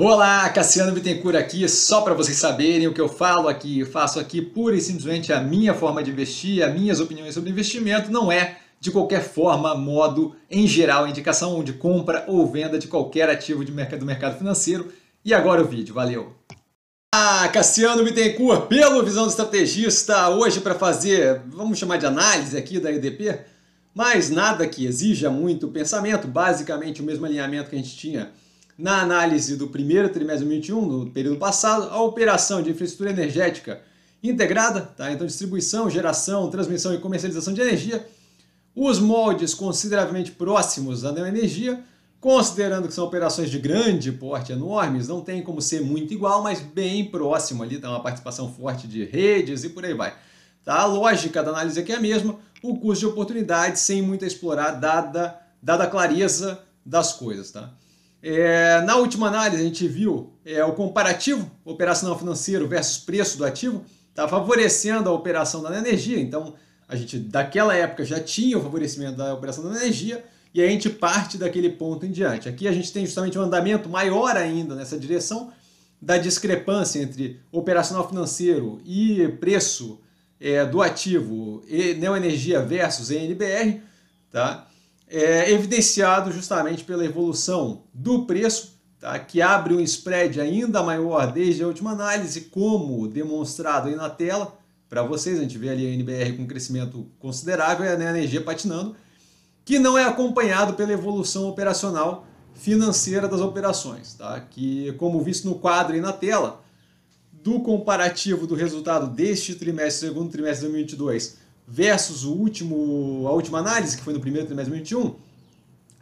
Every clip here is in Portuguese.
Olá, Cassiano Bittencourt aqui, só para vocês saberem o que eu falo aqui, eu faço aqui pura e simplesmente a minha forma de investir, as minhas opiniões sobre investimento, não é de qualquer forma, modo, em geral, indicação de compra ou venda de qualquer ativo de mercado, do mercado financeiro. E agora o vídeo, valeu! Ah, Cassiano Bittencourt, pelo Visão do Estrategista, hoje para fazer, vamos chamar de análise aqui da EDP, mas nada que exija muito pensamento, basicamente o mesmo alinhamento que a gente tinha na análise do primeiro trimestre de 2021, do período passado, a operação de infraestrutura energética integrada, tá? então distribuição, geração, transmissão e comercialização de energia, os moldes consideravelmente próximos à neoenergia, considerando que são operações de grande porte, enormes, não tem como ser muito igual, mas bem próximo ali, tá uma participação forte de redes e por aí vai. Tá? A lógica da análise aqui é a mesma, o custo de oportunidade sem muito explorar, dada, dada a clareza das coisas. Tá? É, na última análise, a gente viu é, o comparativo operacional financeiro versus preço do ativo está favorecendo a operação da energia. Então, a gente daquela época já tinha o favorecimento da operação da energia e a gente parte daquele ponto em diante. Aqui a gente tem justamente um andamento maior ainda nessa direção da discrepância entre operacional financeiro e preço é, do ativo e, Neoenergia versus NBR, tá? é evidenciado justamente pela evolução do preço, tá? que abre um spread ainda maior desde a última análise, como demonstrado aí na tela para vocês. A gente vê ali a NBR com crescimento considerável e a energia patinando, que não é acompanhado pela evolução operacional financeira das operações, tá? que, como visto no quadro e na tela, do comparativo do resultado deste trimestre, segundo trimestre de 2022, versus o último, a última análise, que foi no primeiro trimestre de 2021,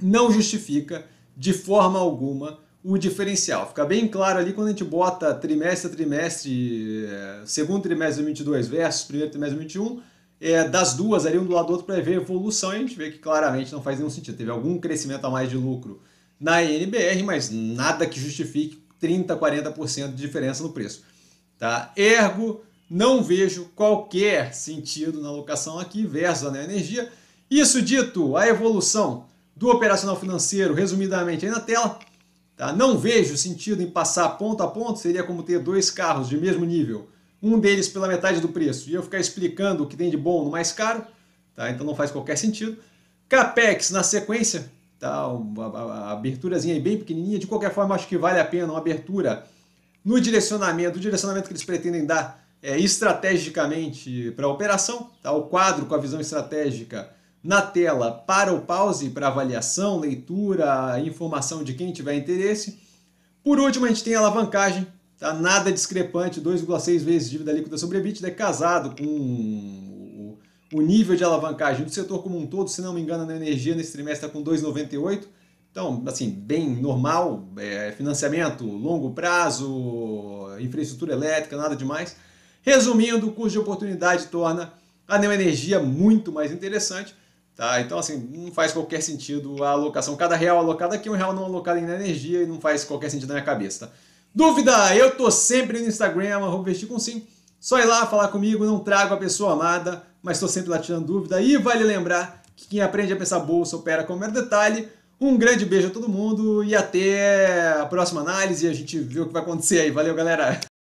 não justifica de forma alguma o diferencial. Fica bem claro ali quando a gente bota trimestre a trimestre, eh, segundo trimestre de 2022 versus primeiro trimestre de 2021, é, eh, das duas ali, um do lado do outro, para ver a evolução, e a gente vê que claramente não faz nenhum sentido. Teve algum crescimento a mais de lucro na NBR, mas nada que justifique 30%, 40% de diferença no preço. Tá? Ergo, não vejo qualquer sentido na alocação aqui versus a energia. Isso dito, a evolução do operacional financeiro, resumidamente aí na tela, tá? não vejo sentido em passar ponto a ponto, seria como ter dois carros de mesmo nível, um deles pela metade do preço, e eu ficar explicando o que tem de bom no mais caro, tá? então não faz qualquer sentido. CAPEX na sequência, tá? a aberturazinha bem pequenininha, de qualquer forma acho que vale a pena uma abertura no direcionamento, o direcionamento que eles pretendem dar é, estrategicamente para a operação, tá? o quadro com a visão estratégica na tela para o pause, para avaliação, leitura, informação de quem tiver interesse. Por último, a gente tem a alavancagem, tá? nada discrepante, 2,6 vezes dívida líquida sobre EBITDA, é casado com o nível de alavancagem do setor como um todo, se não me engano, na energia nesse trimestre está com 2,98, então, assim, bem normal, é, financiamento, longo prazo, infraestrutura elétrica, nada demais. Resumindo, o custo de oportunidade torna a neoenergia muito mais interessante. Tá? Então, assim, não faz qualquer sentido a alocação. Cada real alocado aqui, um real não alocado em energia e não faz qualquer sentido na minha cabeça. Tá? Dúvida? Eu tô sempre no Instagram, vestir com sim. Só ir lá falar comigo, não trago a pessoa amada, mas estou sempre lá tirando dúvida. E vale lembrar que quem aprende a pensar bolsa opera com o mero detalhe. Um grande beijo a todo mundo e até a próxima análise. A gente vê o que vai acontecer aí. Valeu, galera!